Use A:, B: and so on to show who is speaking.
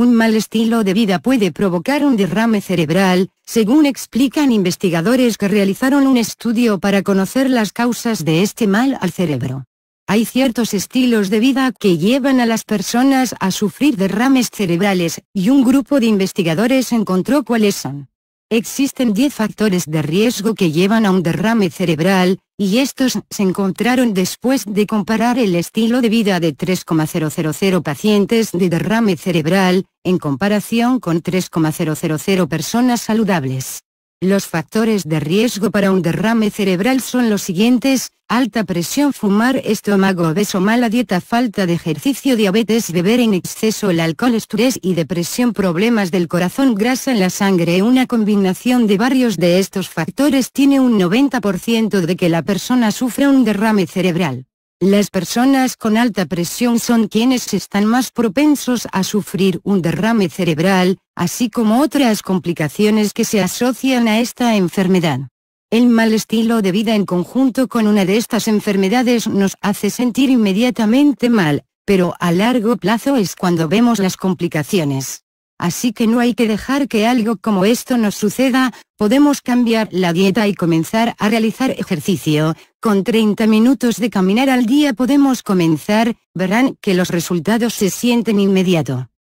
A: Un mal estilo de vida puede provocar un derrame cerebral, según explican investigadores que realizaron un estudio para conocer las causas de este mal al cerebro. Hay ciertos estilos de vida que llevan a las personas a sufrir derrames cerebrales, y un grupo de investigadores encontró cuáles son. Existen 10 factores de riesgo que llevan a un derrame cerebral, y estos se encontraron después de comparar el estilo de vida de 3,000 pacientes de derrame cerebral, en comparación con 3,000 personas saludables. Los factores de riesgo para un derrame cerebral son los siguientes, alta presión fumar estómago obeso mala dieta falta de ejercicio diabetes beber en exceso el alcohol estrés y depresión problemas del corazón grasa en la sangre una combinación de varios de estos factores tiene un 90% de que la persona sufre un derrame cerebral. Las personas con alta presión son quienes están más propensos a sufrir un derrame cerebral, así como otras complicaciones que se asocian a esta enfermedad. El mal estilo de vida en conjunto con una de estas enfermedades nos hace sentir inmediatamente mal, pero a largo plazo es cuando vemos las complicaciones así que no hay que dejar que algo como esto nos suceda, podemos cambiar la dieta y comenzar a realizar ejercicio, con 30 minutos de caminar al día podemos comenzar, verán que los resultados se sienten inmediato.